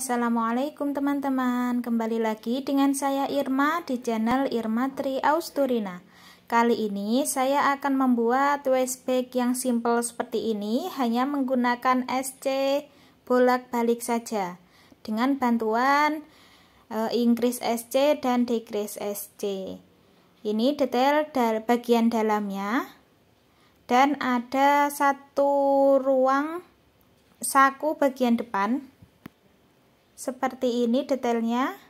Assalamualaikum teman-teman Kembali lagi dengan saya Irma di channel Irma Tri Austurina Kali ini saya akan membuat waist bag yang simple seperti ini Hanya menggunakan SC bolak-balik saja Dengan bantuan e, increase SC dan decrease SC Ini detail dari bagian dalamnya Dan ada satu ruang saku bagian depan seperti ini detailnya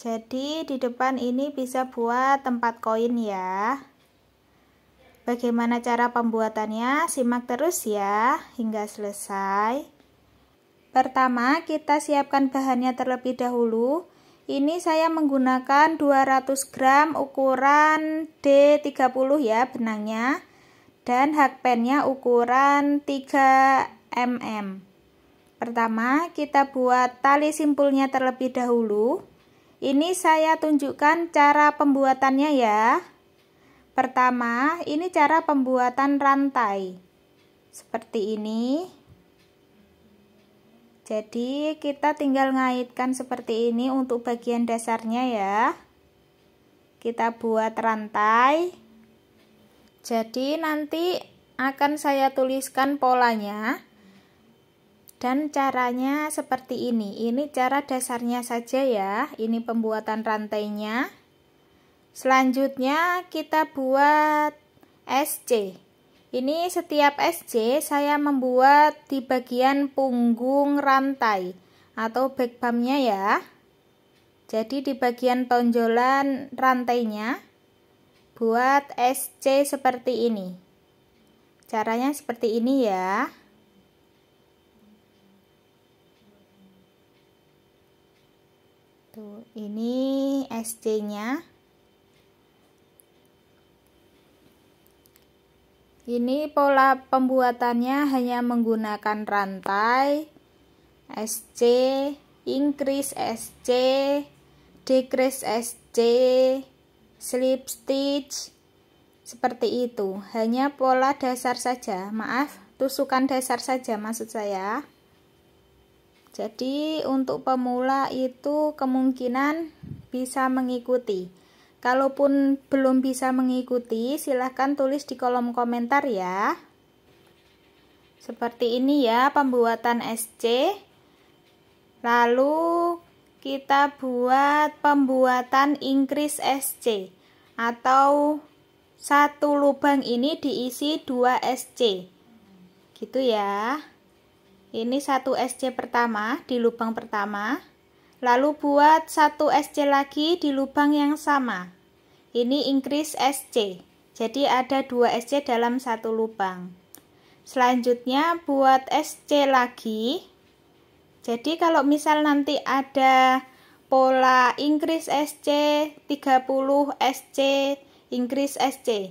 jadi di depan ini bisa buat tempat koin ya bagaimana cara pembuatannya simak terus ya hingga selesai pertama kita siapkan bahannya terlebih dahulu ini saya menggunakan 200 gram ukuran D30 ya benangnya dan hakpennya ukuran 3 mm Pertama, kita buat tali simpulnya terlebih dahulu. Ini saya tunjukkan cara pembuatannya ya. Pertama, ini cara pembuatan rantai. Seperti ini. Jadi, kita tinggal ngaitkan seperti ini untuk bagian dasarnya ya. Kita buat rantai. Jadi, nanti akan saya tuliskan polanya. Dan caranya seperti ini. Ini cara dasarnya saja ya. Ini pembuatan rantainya. Selanjutnya kita buat SC. Ini setiap SC saya membuat di bagian punggung rantai atau back bumpnya ya. Jadi di bagian tonjolan rantainya buat SC seperti ini. Caranya seperti ini ya. Tuh, gitu. ini SC-nya. Ini pola pembuatannya hanya menggunakan rantai SC, increase SC, decrease SC, slip stitch seperti itu. Hanya pola dasar saja. Maaf, tusukan dasar saja maksud saya. Jadi untuk pemula itu kemungkinan bisa mengikuti. Kalaupun belum bisa mengikuti, silahkan tulis di kolom komentar ya. Seperti ini ya pembuatan SC. Lalu kita buat pembuatan increase SC atau satu lubang ini diisi 2 SC. Gitu ya. Ini satu SC pertama di lubang pertama, lalu buat satu SC lagi di lubang yang sama. Ini increase SC. Jadi ada dua SC dalam satu lubang. Selanjutnya buat SC lagi. Jadi kalau misal nanti ada pola increase SC 30 SC increase SC.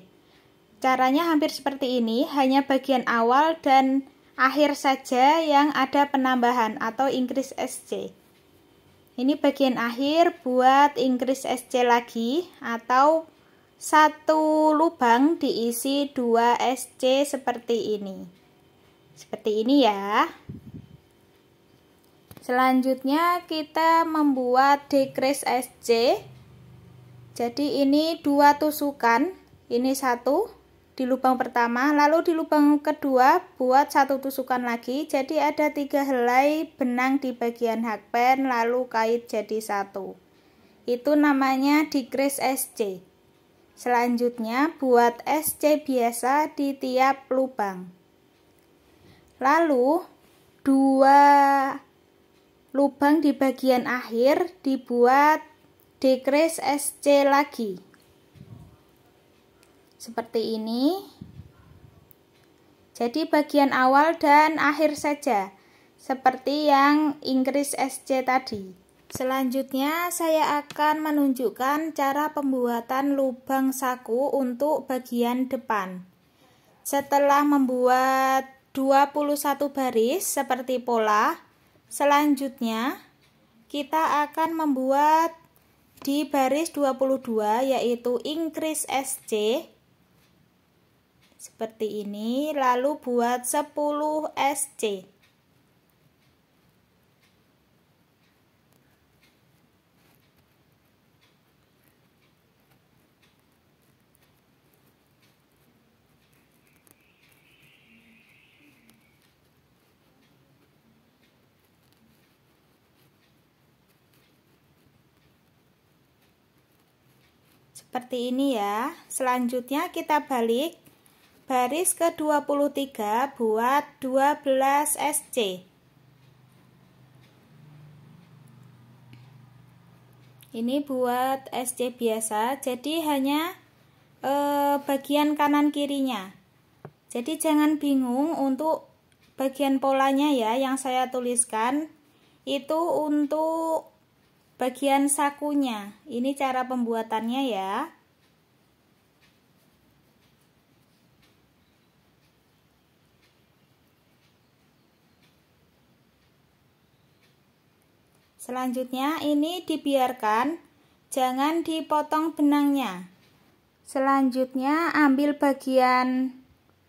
Caranya hampir seperti ini, hanya bagian awal dan akhir saja yang ada penambahan atau increase SC. Ini bagian akhir buat increase SC lagi atau satu lubang diisi 2 SC seperti ini. Seperti ini ya. Selanjutnya kita membuat decrease SC. Jadi ini dua tusukan, ini satu, di lubang pertama lalu di lubang kedua buat satu tusukan lagi jadi ada tiga helai benang di bagian hakpen lalu kait jadi satu itu namanya decrease SC selanjutnya buat SC biasa di tiap lubang lalu dua lubang di bagian akhir dibuat decrease SC lagi seperti ini. Jadi bagian awal dan akhir saja, seperti yang Inggris SC tadi. Selanjutnya saya akan menunjukkan cara pembuatan lubang saku untuk bagian depan. Setelah membuat 21 baris seperti pola, selanjutnya kita akan membuat di baris 22 yaitu increase SC seperti ini lalu buat 10 SC seperti ini ya selanjutnya kita balik Baris ke-23 buat 12 SC. Ini buat SC biasa, jadi hanya e, bagian kanan kirinya. Jadi jangan bingung untuk bagian polanya ya yang saya tuliskan itu untuk bagian sakunya. Ini cara pembuatannya ya. Selanjutnya ini dibiarkan, jangan dipotong benangnya. Selanjutnya ambil bagian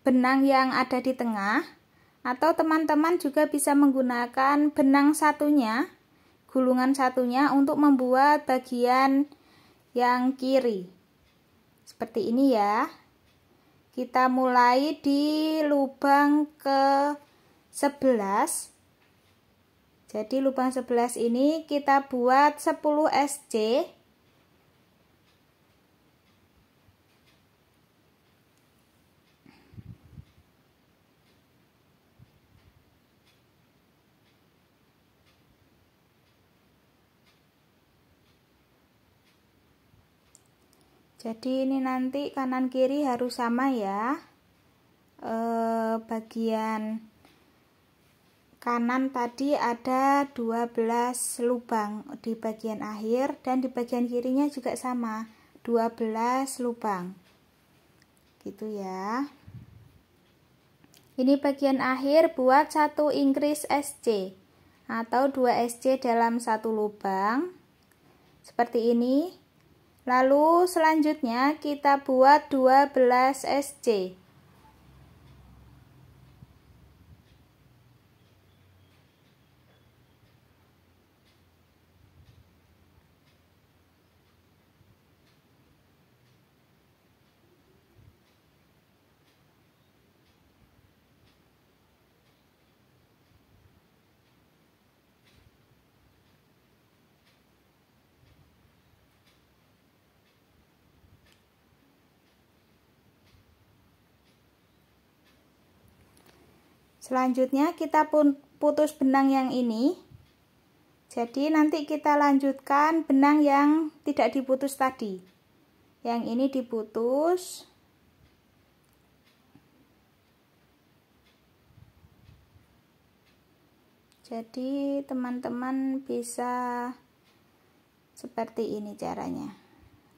benang yang ada di tengah atau teman-teman juga bisa menggunakan benang satunya, gulungan satunya untuk membuat bagian yang kiri. Seperti ini ya. Kita mulai di lubang ke 11 jadi lubang 11 ini kita buat 10 SC. Jadi ini nanti kanan kiri harus sama ya. Eh, bagian kanan tadi ada 12 lubang di bagian akhir dan di bagian kirinya juga sama 12 lubang gitu ya ini bagian akhir buat satu inggris SC atau 2 SC dalam satu lubang seperti ini lalu selanjutnya kita buat 12 SC Selanjutnya kita pun putus benang yang ini. Jadi nanti kita lanjutkan benang yang tidak diputus tadi. Yang ini diputus. Jadi teman-teman bisa seperti ini caranya.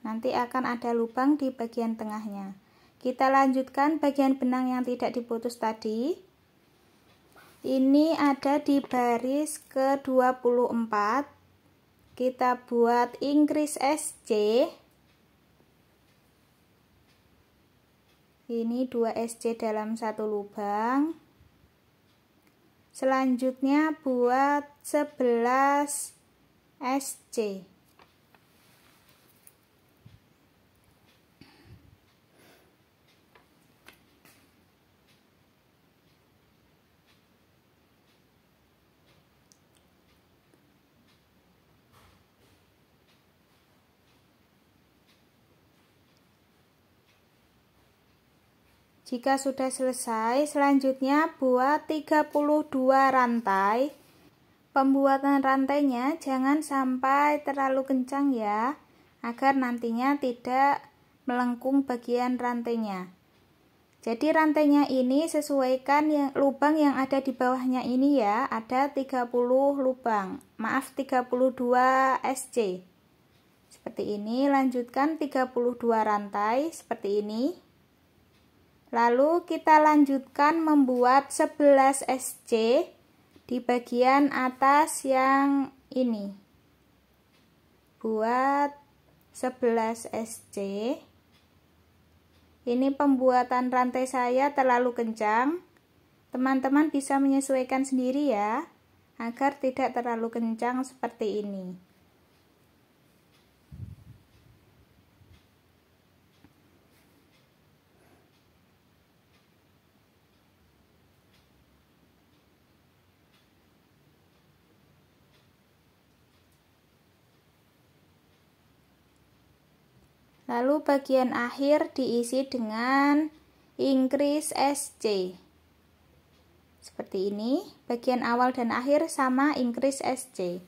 Nanti akan ada lubang di bagian tengahnya. Kita lanjutkan bagian benang yang tidak diputus tadi ini ada di baris ke 24 kita buat inggris SC ini 2 SC dalam satu lubang selanjutnya buat 11 SC Jika sudah selesai, selanjutnya buat 32 rantai. Pembuatan rantainya jangan sampai terlalu kencang ya, agar nantinya tidak melengkung bagian rantainya. Jadi rantainya ini sesuaikan yang, lubang yang ada di bawahnya ini ya, ada 30 lubang, maaf 32 SC. Seperti ini, lanjutkan 32 rantai seperti ini. Lalu kita lanjutkan membuat 11 SC di bagian atas yang ini. Buat 11 SC. Ini pembuatan rantai saya terlalu kencang. Teman-teman bisa menyesuaikan sendiri ya, agar tidak terlalu kencang seperti ini. Lalu bagian akhir diisi dengan increase SC. Seperti ini, bagian awal dan akhir sama increase SC.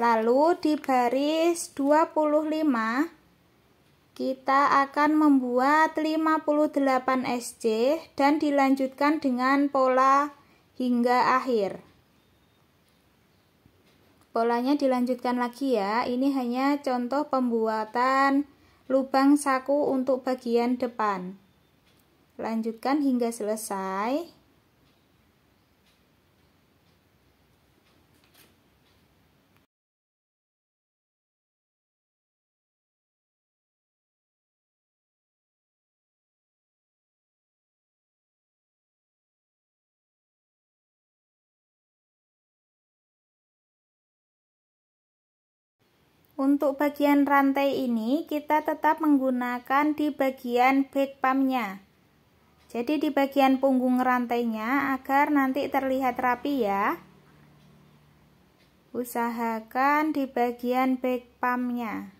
Lalu di baris 25 kita akan membuat 58 SC dan dilanjutkan dengan pola hingga akhir. Polanya dilanjutkan lagi ya, ini hanya contoh pembuatan lubang saku untuk bagian depan. Lanjutkan hingga selesai. Untuk bagian rantai ini kita tetap menggunakan di bagian back pumpnya. Jadi di bagian punggung rantainya agar nanti terlihat rapi ya. Usahakan di bagian back pumpnya.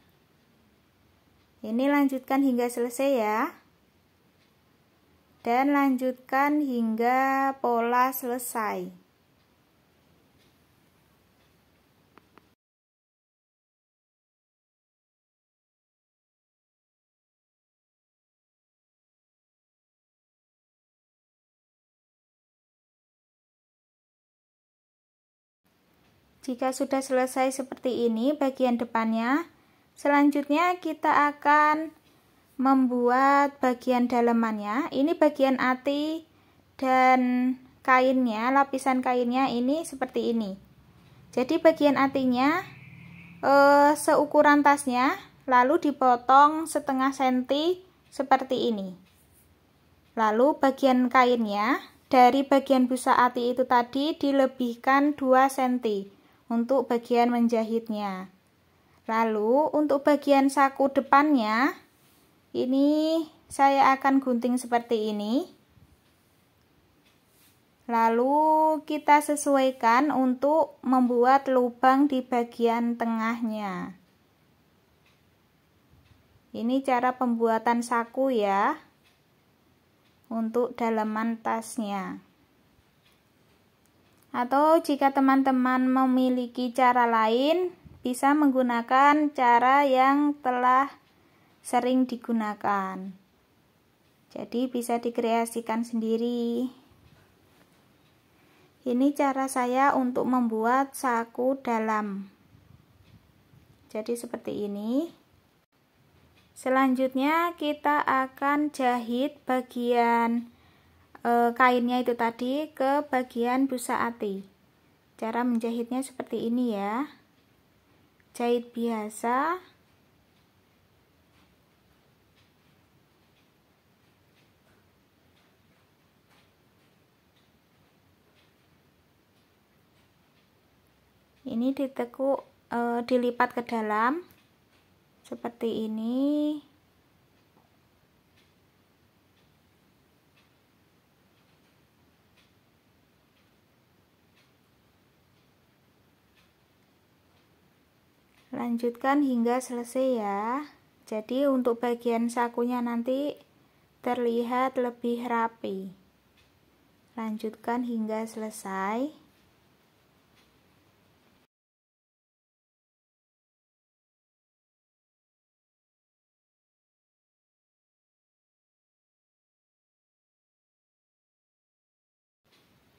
Ini lanjutkan hingga selesai ya. Dan lanjutkan hingga pola selesai. Jika sudah selesai seperti ini bagian depannya, selanjutnya kita akan membuat bagian dalemannya. Ini bagian ati dan kainnya, lapisan kainnya ini seperti ini. Jadi bagian atinya eh, seukuran tasnya, lalu dipotong setengah senti seperti ini. Lalu bagian kainnya dari bagian busa ati itu tadi dilebihkan 2 senti untuk bagian menjahitnya. Lalu untuk bagian saku depannya ini saya akan gunting seperti ini. Lalu kita sesuaikan untuk membuat lubang di bagian tengahnya. Ini cara pembuatan saku ya untuk dalaman tasnya. Atau jika teman-teman memiliki cara lain, bisa menggunakan cara yang telah sering digunakan. Jadi bisa dikreasikan sendiri. Ini cara saya untuk membuat saku dalam. Jadi seperti ini. Selanjutnya kita akan jahit bagian e, kainnya itu tadi ke bagian busa ati cara menjahitnya seperti ini ya jahit biasa ini ditekuk e, dilipat ke dalam seperti ini lanjutkan hingga selesai ya jadi untuk bagian sakunya nanti terlihat lebih rapi lanjutkan hingga selesai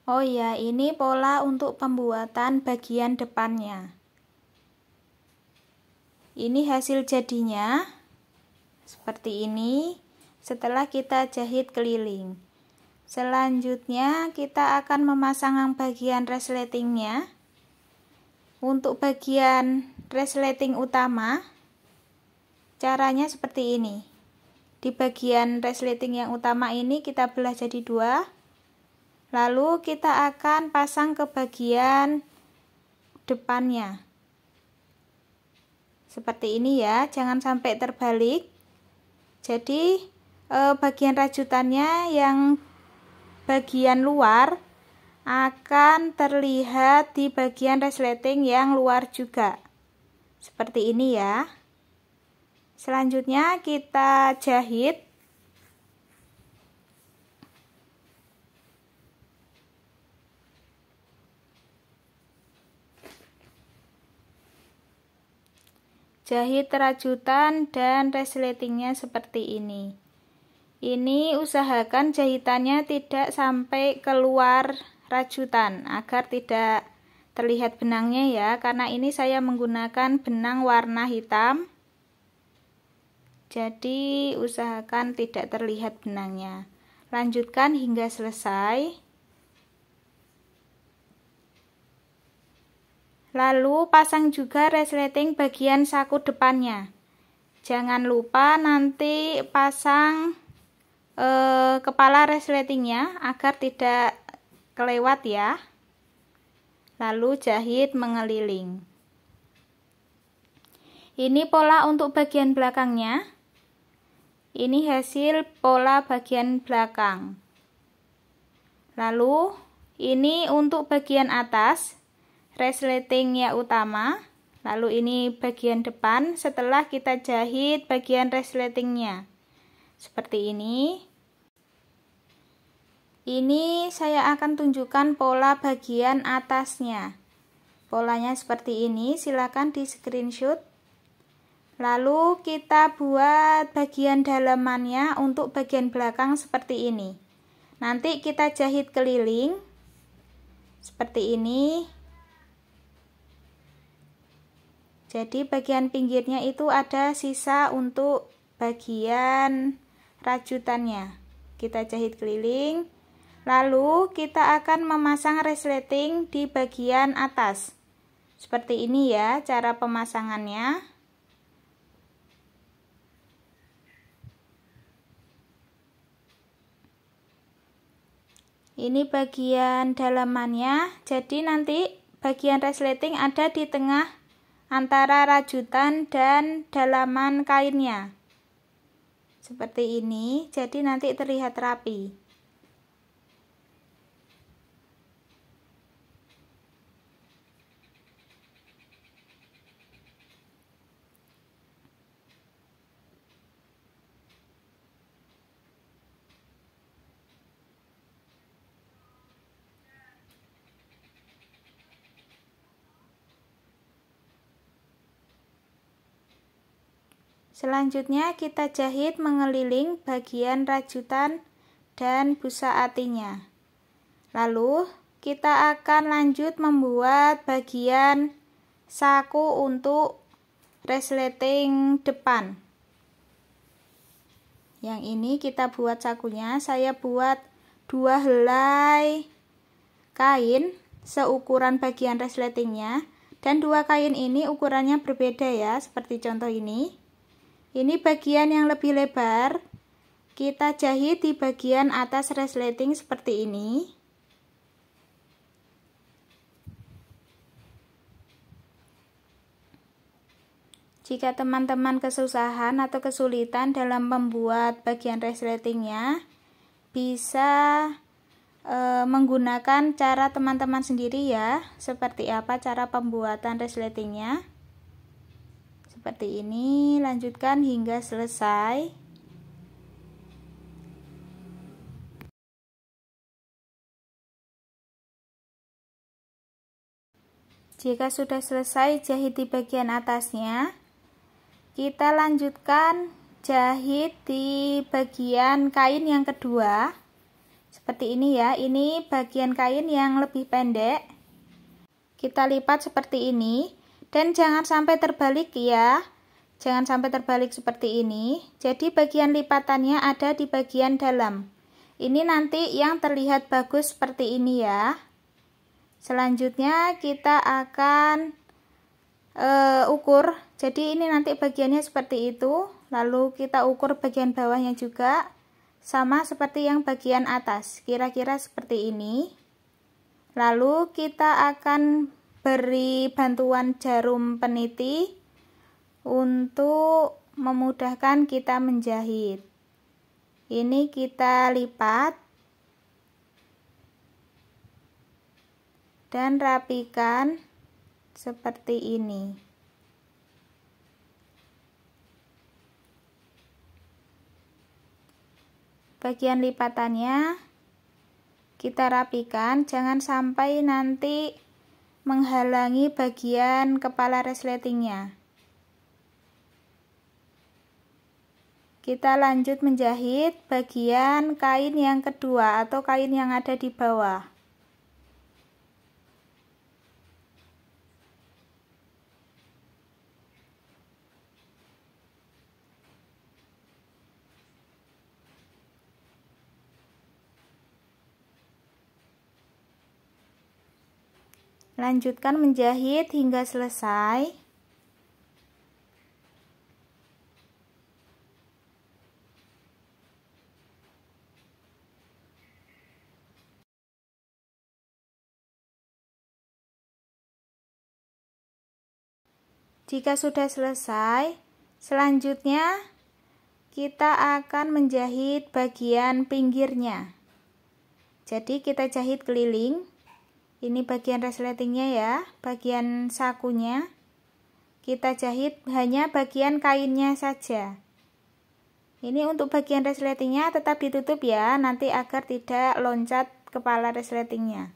Oh ya, ini pola untuk pembuatan bagian depannya. Ini hasil jadinya seperti ini setelah kita jahit keliling. Selanjutnya kita akan memasang bagian resletingnya. Untuk bagian resleting utama caranya seperti ini. Di bagian resleting yang utama ini kita belah jadi dua. Lalu kita akan pasang ke bagian depannya seperti ini ya jangan sampai terbalik jadi eh, bagian rajutannya yang bagian luar akan terlihat di bagian resleting yang luar juga seperti ini ya selanjutnya kita jahit Jahit rajutan dan resletingnya seperti ini. Ini usahakan jahitannya tidak sampai keluar rajutan agar tidak terlihat benangnya ya karena ini saya menggunakan benang warna hitam jadi usahakan tidak terlihat benangnya lanjutkan hingga selesai Lalu pasang juga resleting bagian saku depannya. Jangan lupa nanti pasang eh, kepala resletingnya agar tidak kelewat ya. Lalu jahit mengeliling. Ini pola untuk bagian belakangnya. Ini hasil pola bagian belakang. Lalu ini untuk bagian atas resletingnya utama lalu ini bagian depan setelah kita jahit bagian resletingnya seperti ini ini saya akan tunjukkan pola bagian atasnya polanya seperti ini Silakan di screenshot lalu kita buat bagian dalamannya untuk bagian belakang seperti ini nanti kita jahit keliling seperti ini Jadi bagian pinggirnya itu ada sisa untuk bagian rajutannya. Kita jahit keliling. Lalu kita akan memasang resleting di bagian atas. Seperti ini ya cara pemasangannya. Ini bagian dalamannya. Jadi nanti bagian resleting ada di tengah antara rajutan dan dalaman kainnya. Seperti ini, jadi nanti terlihat rapi. Selanjutnya kita jahit mengeliling bagian rajutan dan busa atinya. Lalu kita akan lanjut membuat bagian saku untuk resleting depan. Yang ini kita buat sakunya, saya buat dua helai kain seukuran bagian resletingnya dan dua kain ini ukurannya berbeda ya, seperti contoh ini. Ini bagian yang lebih lebar. Kita jahit di bagian atas resleting seperti ini. Jika teman-teman kesusahan atau kesulitan dalam membuat bagian resletingnya, bisa e, menggunakan cara teman-teman sendiri ya, seperti apa cara pembuatan resletingnya seperti ini lanjutkan hingga selesai jika sudah selesai jahit di bagian atasnya kita lanjutkan jahit di bagian kain yang kedua seperti ini ya ini bagian kain yang lebih pendek kita lipat seperti ini dan jangan sampai terbalik ya. Jangan sampai terbalik seperti ini. Jadi bagian lipatannya ada di bagian dalam. Ini nanti yang terlihat bagus seperti ini ya. Selanjutnya kita akan uh, ukur. Jadi ini nanti bagiannya seperti itu. Lalu kita ukur bagian bawahnya juga. Sama seperti yang bagian atas. Kira-kira seperti ini. Lalu kita akan beri bantuan jarum peniti untuk memudahkan kita menjahit. Ini kita lipat dan rapikan seperti ini. Bagian lipatannya kita rapikan, jangan sampai nanti menghalangi bagian kepala resletingnya. Kita lanjut menjahit bagian kain yang kedua atau kain yang ada di bawah. Lanjutkan menjahit hingga selesai. Jika sudah selesai, selanjutnya kita akan menjahit bagian pinggirnya. Jadi kita jahit keliling ini bagian resletingnya ya bagian sakunya kita jahit hanya bagian kainnya saja ini untuk bagian resletingnya tetap ditutup ya nanti agar tidak loncat kepala resletingnya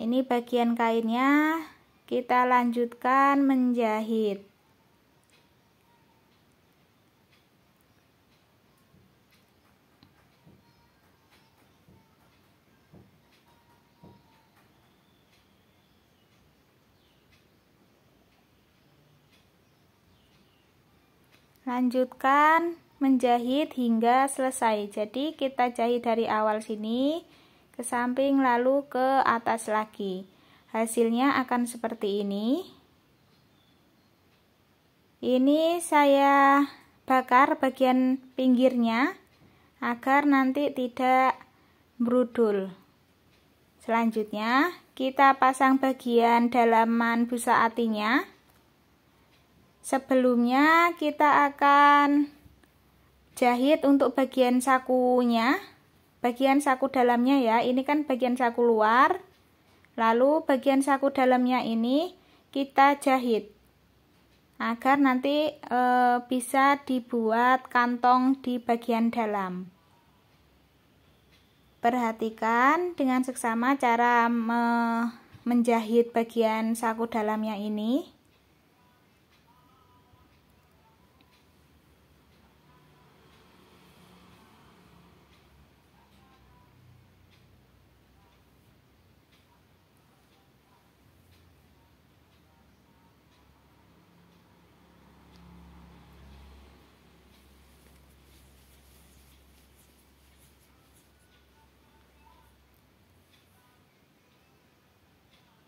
ini bagian kainnya kita lanjutkan menjahit lanjutkan menjahit hingga selesai jadi kita jahit dari awal sini ke samping lalu ke atas lagi hasilnya akan seperti ini ini saya bakar bagian pinggirnya agar nanti tidak berudul. selanjutnya kita pasang bagian dalaman busa atinya Sebelumnya kita akan jahit untuk bagian sakunya, bagian saku dalamnya ya. Ini kan bagian saku luar. Lalu bagian saku dalamnya ini kita jahit agar nanti e, bisa dibuat kantong di bagian dalam. Perhatikan dengan seksama cara me menjahit bagian saku dalamnya ini.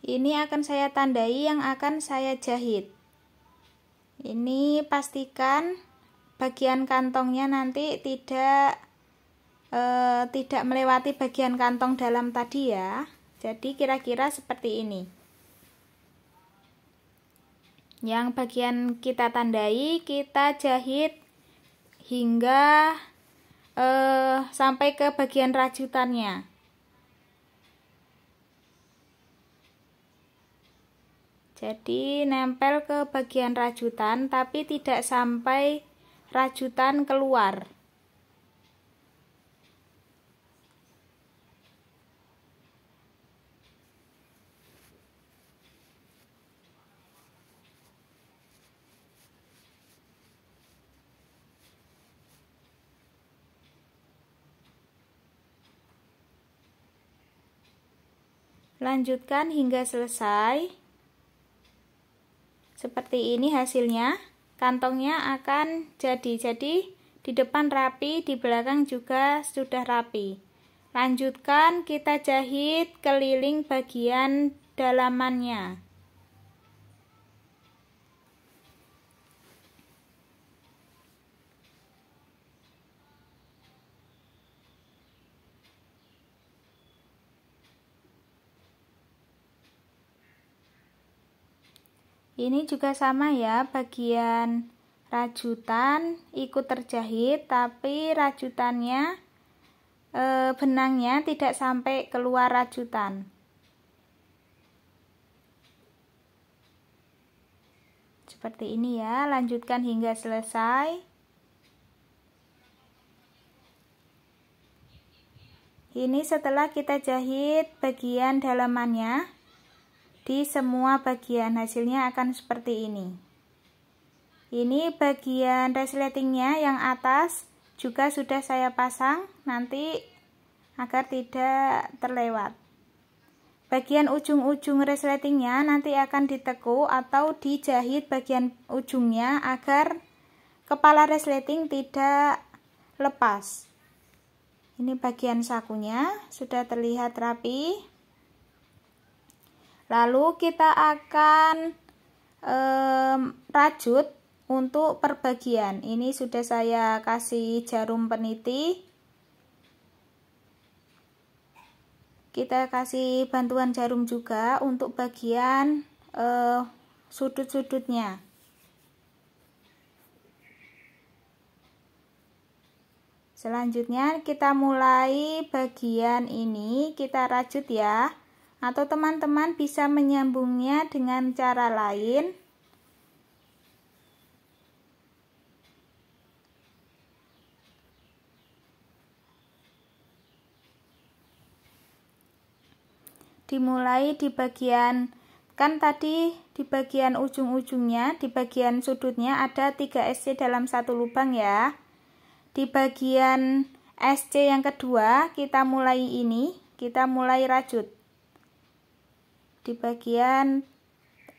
Ini akan saya tandai yang akan saya jahit. Ini pastikan bagian kantongnya nanti tidak e, tidak melewati bagian kantong dalam tadi ya. Jadi kira-kira seperti ini. Yang bagian kita tandai kita jahit hingga e, sampai ke bagian rajutannya. jadi nempel ke bagian rajutan tapi tidak sampai rajutan keluar Lanjutkan hingga selesai. Seperti ini hasilnya. Kantongnya akan jadi. Jadi di depan rapi, di belakang juga sudah rapi. Lanjutkan kita jahit keliling bagian dalamannya. Ini juga sama ya, bagian rajutan ikut terjahit tapi rajutannya e, benangnya tidak sampai keluar rajutan. Seperti ini ya, lanjutkan hingga selesai. Ini setelah kita jahit bagian dalamannya, di semua bagian hasilnya akan seperti ini ini bagian resletingnya yang atas juga sudah saya pasang nanti agar tidak terlewat bagian ujung-ujung resletingnya nanti akan ditekuk atau dijahit bagian ujungnya agar kepala resleting tidak lepas ini bagian sakunya sudah terlihat rapi Lalu kita akan um, rajut untuk perbagian. Ini sudah saya kasih jarum peniti. Kita kasih bantuan jarum juga untuk bagian uh, sudut-sudutnya. Selanjutnya kita mulai bagian ini kita rajut ya atau teman-teman bisa menyambungnya dengan cara lain dimulai di bagian kan tadi di bagian ujung-ujungnya di bagian sudutnya ada 3 SC dalam satu lubang ya di bagian SC yang kedua kita mulai ini kita mulai rajut di bagian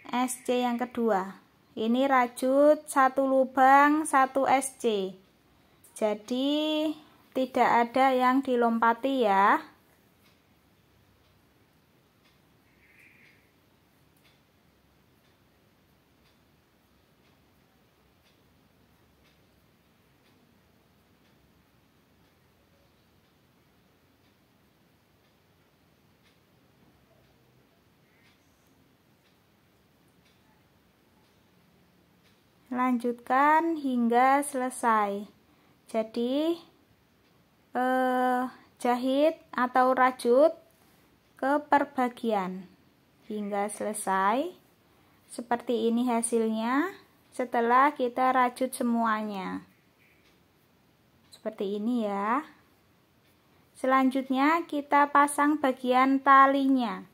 SC yang kedua ini rajut satu lubang satu SC jadi tidak ada yang dilompati ya lanjutkan hingga selesai jadi eh, jahit atau rajut ke perbagian hingga selesai seperti ini hasilnya setelah kita rajut semuanya seperti ini ya selanjutnya kita pasang bagian talinya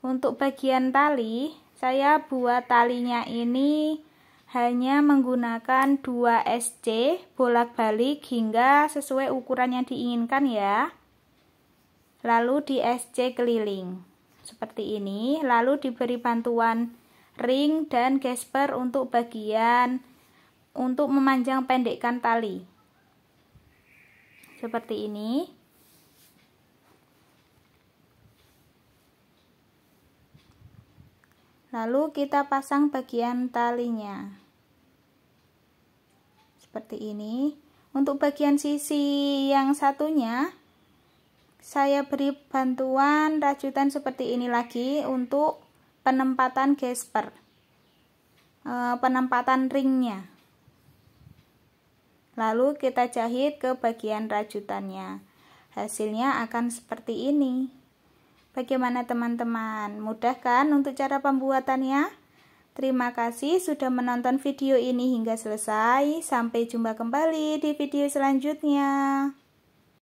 untuk bagian tali saya buat talinya ini hanya menggunakan 2 SC bolak-balik hingga sesuai ukuran yang diinginkan ya. Lalu di SC keliling seperti ini, lalu diberi bantuan ring dan gesper untuk bagian untuk memanjang pendekkan tali. Seperti ini. Lalu kita pasang bagian talinya. Seperti ini. Untuk bagian sisi yang satunya, saya beri bantuan rajutan seperti ini lagi untuk penempatan gesper. E, penempatan ringnya. Lalu kita jahit ke bagian rajutannya. Hasilnya akan seperti ini. Bagaimana teman-teman? Mudah kan untuk cara pembuatannya? Terima kasih sudah menonton video ini hingga selesai. Sampai jumpa kembali di video selanjutnya.